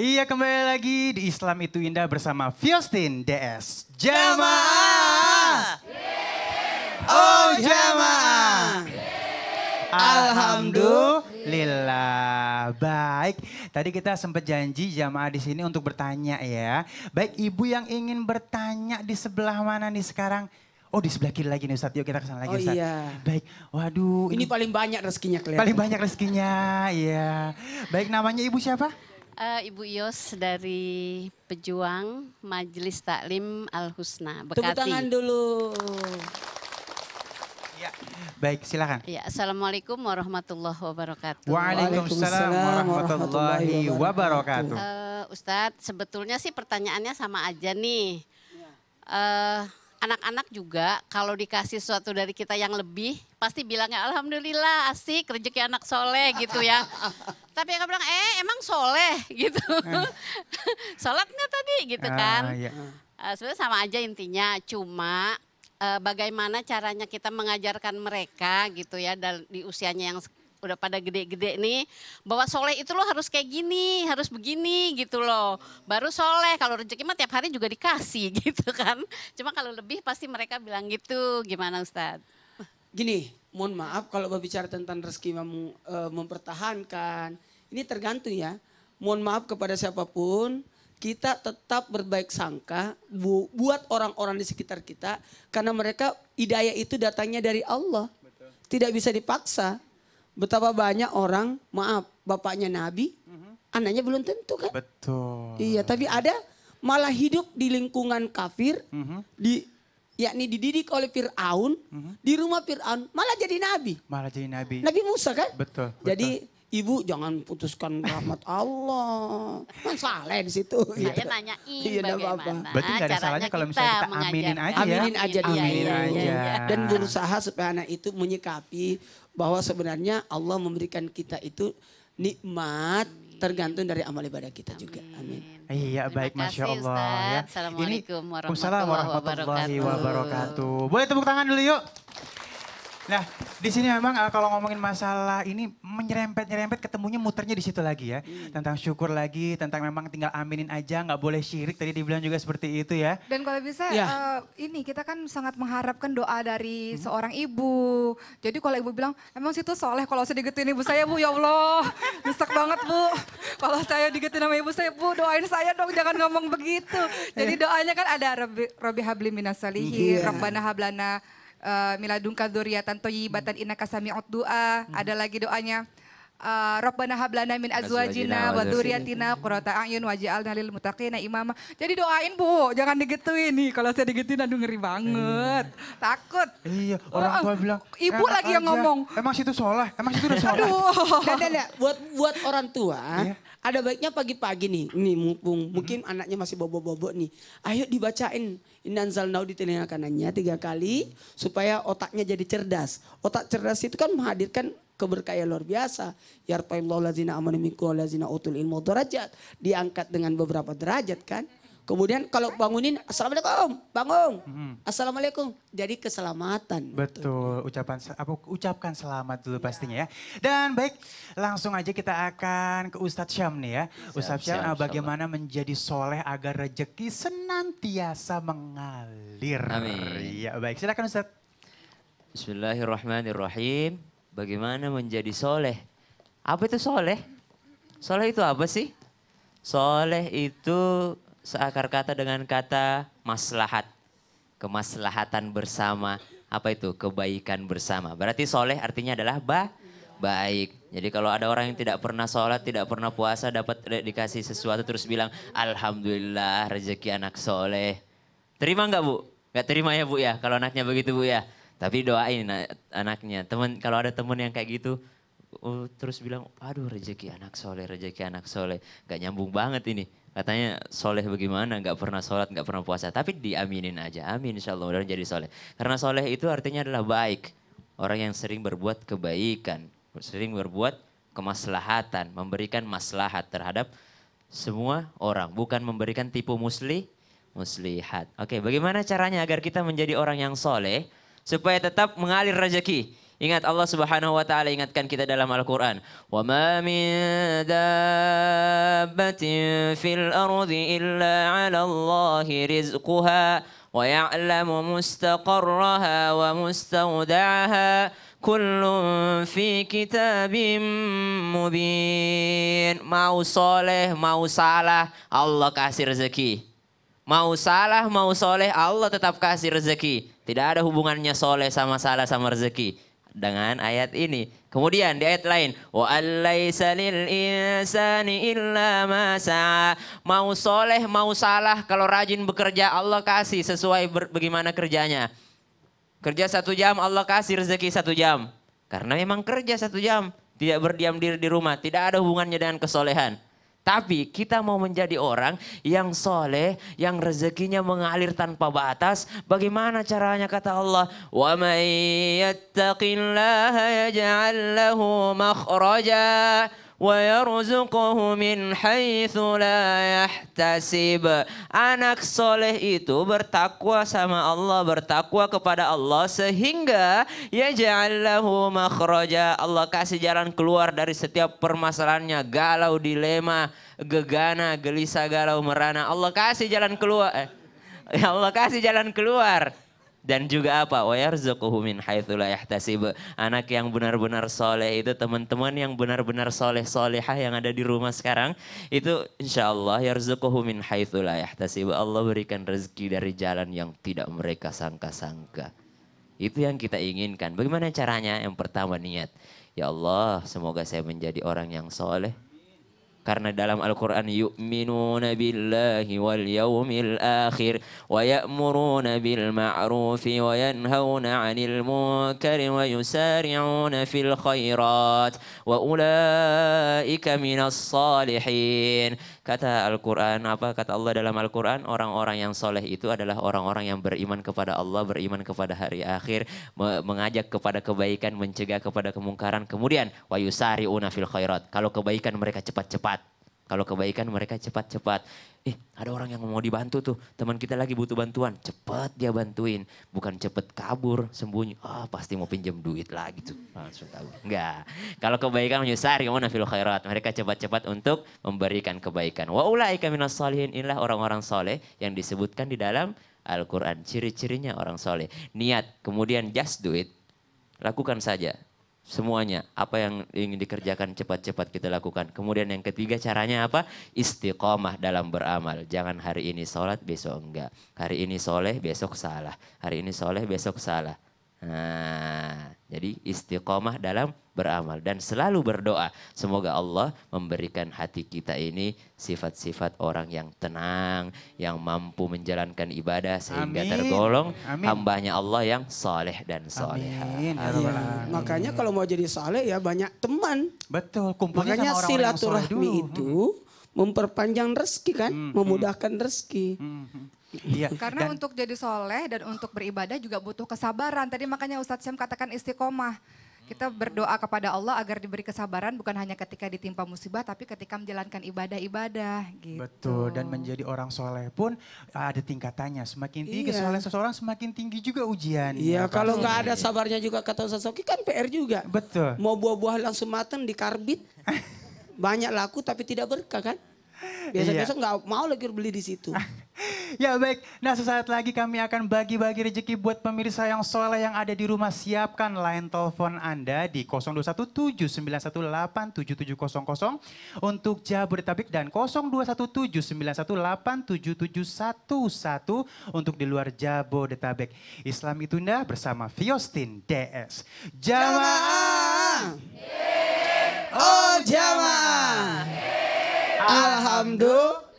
Iya kembali lagi di Islam itu indah bersama Fiostin DS Jamaah. Oh, oh Jamaah. Alhamdulillah. Baik, tadi kita sempat janji jamaah di sini untuk bertanya ya. Baik, ibu yang ingin bertanya di sebelah mana nih sekarang? Oh di sebelah kiri lagi nih Ustaz, yuk kita kesana lagi oh, Ustaz. iya. Baik, waduh. Ini, ini paling banyak rezekinya kelihatan. Paling banyak rezekinya, iya. Baik namanya ibu siapa? Uh, Ibu Yos dari Pejuang Majelis Taklim Al Husna Bekati. Tepuk tangan dulu. Ya. Baik, silakan. Ya, Assalamualaikum warahmatullahi wabarakatuh. Waalaikumsalam warahmatullahi wabarakatuh. Uh, Ustadz, sebetulnya sih pertanyaannya sama aja nih. Uh, anak-anak juga kalau dikasih sesuatu dari kita yang lebih pasti bilangnya alhamdulillah asik rezeki anak soleh gitu ya tapi yang bilang eh emang soleh gitu eh. sholat nggak tadi gitu ah, kan uh, iya. uh, sebenarnya sama aja intinya cuma uh, bagaimana caranya kita mengajarkan mereka gitu ya dan di usianya yang udah pada gede-gede nih bahwa soleh itu lo harus kayak gini harus begini gitu loh baru soleh kalau rezeki mah tiap hari juga dikasih gitu kan cuma kalau lebih pasti mereka bilang gitu gimana ustad Gini mohon maaf kalau berbicara tentang rezeki mem, e, mempertahankan ini tergantung ya mohon maaf kepada siapapun kita tetap berbaik sangka bu, buat orang-orang di sekitar kita karena mereka hidayah itu datangnya dari Allah Betul. tidak bisa dipaksa betapa banyak orang, maaf, bapaknya nabi, mm-hmm. anaknya belum tentu kan? Betul. Iya, tapi ada malah hidup di lingkungan kafir, mm-hmm. di yakni dididik oleh Firaun, mm-hmm. di rumah Firaun, malah jadi nabi. Malah jadi nabi. Nabi Musa kan? Betul. betul. Jadi Ibu jangan putuskan rahmat Allah. Kan salah di situ. Saya gitu. nanyain iya, bagaimana apa -apa. Berarti gak ada salahnya kalau misalnya kita aminin aja ya. Aminin aja Dia, iya, iya, Aminin aja. Dan berusaha supaya anak itu menyikapi bahwa sebenarnya Allah memberikan kita itu nikmat tergantung dari amal ibadah kita Amin. juga. Amin. Iya, baik Masya Allah. Ustaz. Ya. Assalamualaikum warahmatullahi, warahmatullahi wabarakatuh. wabarakatuh. Boleh tepuk tangan dulu yuk. Nah, di sini memang eh, kalau ngomongin masalah ini menyerempet-nyerempet ketemunya muternya di situ lagi ya. Hmm. Tentang syukur lagi, tentang memang tinggal aminin aja, nggak boleh syirik. Tadi dibilang juga seperti itu ya. Dan kalau bisa ya. uh, ini kita kan sangat mengharapkan doa dari hmm. seorang ibu. Jadi kalau ibu bilang, emang situ soleh kalau saya digetuin ibu saya bu, ya Allah. Nyesek banget bu. Kalau saya digetuin sama ibu saya, bu doain saya dong jangan ngomong begitu. Jadi eh. doanya kan ada Robi, Robi Habli Minasalihi, yeah. Rabbana Hablana uh, eh, Duriatan kaduriatan toyibatan inna kasami'ud du'a. Hmm. Ada lagi doanya. Ah, Rabbana hablana min azwajina wa dzurriyyatina qurrata a'yun waj'alna lil muttaqina imama. Jadi doain Bu, jangan digituin nih. Kalau saya digituin aduh ngeri banget. Iya. Takut. Iya, orang tua oh, oh. bilang. Ibu lagi yang ngomong. Emang situ sholat, emang situ udah Aduh. Dan, buat buat orang tua, iya. ada baiknya pagi-pagi nih, nih mumpung mungkin mm-hmm. anaknya masih bobo-bobo nih. Ayo dibacain Inanzal Nau di telinga kanannya tiga kali supaya otaknya jadi cerdas. Otak cerdas itu kan menghadirkan keberkahan luar biasa. Yarfa'illahu lazina amanu minkum lazina utul ilmu derajat. Diangkat dengan beberapa derajat kan. Kemudian kalau bangunin, assalamualaikum, bangun, hmm. assalamualaikum, jadi keselamatan. Betul, ucapan apa ucapkan selamat dulu ya. pastinya ya. Dan baik, langsung aja kita akan ke Ustadz Syam nih ya. Ustadz Syam, ah, Syam bagaimana Syam. menjadi soleh agar rejeki senantiasa mengalir. Amin. Ya baik, silakan Ustadz. Bismillahirrahmanirrahim. Bagaimana menjadi soleh? Apa itu soleh? Soleh itu apa sih? Soleh itu seakar kata dengan kata maslahat. Kemaslahatan bersama. Apa itu? Kebaikan bersama. Berarti soleh artinya adalah ba baik. Jadi kalau ada orang yang tidak pernah sholat, tidak pernah puasa, dapat dikasih sesuatu terus bilang, Alhamdulillah rezeki anak soleh. Terima nggak bu? Nggak terima ya bu ya kalau anaknya begitu bu ya? Tapi doain anaknya. Temen kalau ada temen yang kayak gitu uh, terus bilang, "Aduh, rezeki anak soleh, rezeki anak soleh." Gak nyambung banget ini. Katanya soleh bagaimana, gak pernah sholat, gak pernah puasa. Tapi diaminin aja, amin insya Allah mudah jadi soleh. Karena soleh itu artinya adalah baik. Orang yang sering berbuat kebaikan, sering berbuat kemaslahatan, memberikan maslahat terhadap semua orang. Bukan memberikan tipu muslih, muslihat. Oke, bagaimana caranya agar kita menjadi orang yang soleh? supaya tetap mengalir rezeki. Ingat Allah Subhanahu wa taala ingatkan kita dalam Al-Qur'an. Wa ma min dabbatin fil ardi illa 'ala Allah rizquha wa ya'lamu mustaqarraha wa mustaudaha kullun fi kitabim mubin. Mau soleh, mau salah, Allah kasih rezeki. Mau salah, mau soleh, Allah tetap kasih rezeki. Tidak ada hubungannya soleh sama salah sama rezeki. Dengan ayat ini. Kemudian di ayat lain, wa lil insani illa Mau soleh, mau salah, kalau rajin bekerja Allah kasih sesuai bagaimana kerjanya. Kerja satu jam Allah kasih rezeki satu jam. Karena memang kerja satu jam, tidak berdiam diri di rumah, tidak ada hubungannya dengan kesolehan. Tapi kita mau menjadi orang yang soleh, yang rezekinya mengalir tanpa batas. Bagaimana caranya kata Allah? Wa may yattaqillaha yaj'al lahu وَيَرْزُقُهُ مِنْ حَيْثُ لَا يَحْتَسِبَ Anak soleh itu bertakwa sama Allah, bertakwa kepada Allah sehingga يَجَعَلَّهُ مَخْرَجَ Allah kasih jalan keluar dari setiap permasalahannya, galau, dilema, gegana, gelisah, galau, merana. Allah kasih jalan keluar. Eh, Allah kasih jalan keluar dan juga apa wayarzuquhu min haitsu yahtasib anak yang benar-benar soleh itu teman-teman yang benar-benar soleh solehah yang ada di rumah sekarang itu insyaallah yarzuquhu min haitsu la yahtasib Allah berikan rezeki dari jalan yang tidak mereka sangka-sangka itu yang kita inginkan bagaimana caranya yang pertama niat ya Allah semoga saya menjadi orang yang soleh karena dalam Al-Quran yu'minuna billahi wal yawmil akhir wa ya'muruna bil ma'rufi wa yanhauna 'anil munkari wa yusari'una fil khairat wa ulaika minas salihin. Kata Al-Quran, apa kata Allah dalam Al-Quran? Orang-orang yang soleh itu adalah orang-orang yang beriman kepada Allah, beriman kepada hari akhir, mengajak kepada kebaikan, mencegah kepada kemungkaran. Kemudian, wa yusari'una fil khairat. Kalau kebaikan mereka cepat-cepat kalau kebaikan mereka cepat-cepat. Eh ada orang yang mau dibantu tuh. Teman kita lagi butuh bantuan. Cepat dia bantuin. Bukan cepat kabur, sembunyi. Ah oh, pasti mau pinjam duit lah gitu Langsung tahu. Enggak. Kalau kebaikan menyusar, gimana fil khairat. Mereka cepat-cepat untuk memberikan kebaikan. Wa ulaika minas salihin. Inilah orang-orang soleh yang disebutkan di dalam Al-Quran. Ciri-cirinya orang soleh. Niat, kemudian just do it. Lakukan saja semuanya apa yang ingin dikerjakan cepat-cepat kita lakukan kemudian yang ketiga caranya apa istiqomah dalam beramal jangan hari ini sholat besok enggak hari ini soleh besok salah hari ini soleh besok salah Nah, jadi istiqomah dalam beramal dan selalu berdoa. Semoga Allah memberikan hati kita ini sifat-sifat orang yang tenang, yang mampu menjalankan ibadah sehingga Amin. tergolong Amin. hambanya Allah yang saleh dan soleha. Amin. Ya Makanya kalau mau jadi saleh ya banyak teman. Betul. Makanya sama silaturahmi itu memperpanjang rezeki kan, hmm, memudahkan rezeki. Hmm. hmm. Iya. Karena dan, untuk jadi soleh dan untuk beribadah juga butuh kesabaran. Tadi makanya Ustadz Syam katakan istiqomah. Kita berdoa kepada Allah agar diberi kesabaran bukan hanya ketika ditimpa musibah tapi ketika menjalankan ibadah-ibadah gitu. Betul dan menjadi orang soleh pun ah, ada tingkatannya. Semakin tinggi iya. kesolehan seseorang semakin tinggi juga ujian. Iya, iya kalau nggak ada sabarnya juga kata Ustadz Soki kan PR juga. Betul. Mau buah-buah langsung matang di karbit banyak laku tapi tidak berkah kan? Biasa-biasa nggak iya. mau lagi beli di situ. ya baik, nah sesaat lagi kami akan bagi-bagi rezeki buat pemirsa yang soleh yang ada di rumah. Siapkan line telepon Anda di 02179187700 untuk Jabodetabek dan 021791877111 untuk di luar Jabodetabek. Islam itu indah bersama Fiostin DS. Jamaah! Oh, oh jamaah! Alhamdulillah.